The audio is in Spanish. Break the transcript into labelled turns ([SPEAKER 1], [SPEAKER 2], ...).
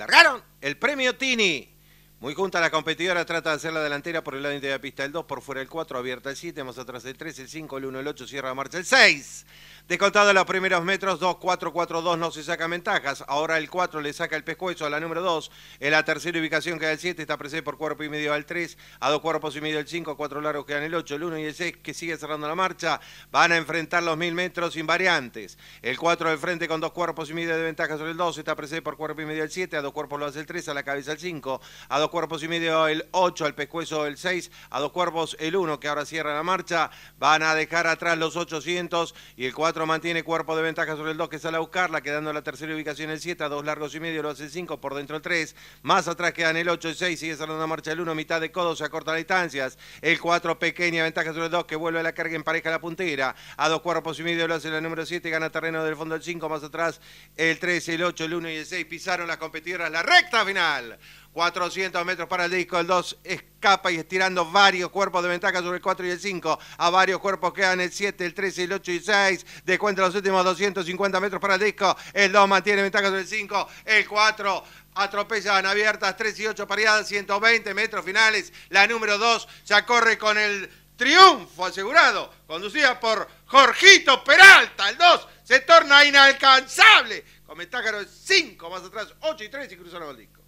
[SPEAKER 1] largaron el
[SPEAKER 2] premio Tini. Muy junta la competidora trata de hacer la delantera por el lado interior de la pista el 2, por fuera el 4, abierta el 7, más atrás el 3, el 5, el 1, el 8, cierra la marcha el 6. Descontado los primeros metros, 2, 4, 4, 2, no se sacan ventajas. Ahora el 4 le saca el pescuezo a la número 2. En la tercera ubicación queda el 7, está presente por cuerpo y medio al 3, a dos cuerpos y medio el 5, cuatro largos quedan el 8, el 1 y el 6 que sigue cerrando la marcha. Van a enfrentar los mil metros sin variantes. El 4 al frente con dos cuerpos y medio de ventaja sobre el 2, está presente por cuerpo y medio el 7, a dos cuerpos lo hace el 3, a la cabeza el 5, a dos cuerpos y medio el 8, al pescuezo el 6, a dos cuerpos el 1, que ahora cierra la marcha, van a dejar atrás los 800 y el 4 mantiene cuerpo de ventaja sobre el 2 que sale a buscarla, quedando la tercera ubicación el 7, a dos largos y medio lo hace el 5, por dentro el 3, más atrás quedan el 8 y 6, sigue saliendo la marcha el 1, mitad de codo, se acorta las distancias, el 4 pequeña ventaja sobre el 2 que vuelve a la carga en pareja la puntera, a dos cuerpos y medio lo hace la número 7, gana terreno del fondo el 5, más atrás el 3, el 8, el 1 y el 6, pisaron las competidoras la recta final. 400 metros para el disco, el 2 escapa y estirando varios cuerpos de ventaja sobre el 4 y el 5. A varios cuerpos quedan el 7, el 13, el 8 y 6. De cuenta los últimos 250 metros para el disco. El 2 mantiene ventaja sobre el 5. El 4 atropellan abiertas 3 y 8 pariadas, 120 metros finales. La número 2 se corre con el
[SPEAKER 1] triunfo asegurado, conducida por Jorgito Peralta. El 2 se torna inalcanzable. Con ventaja el 5 más atrás, 8 y 3 y cruzaron el disco.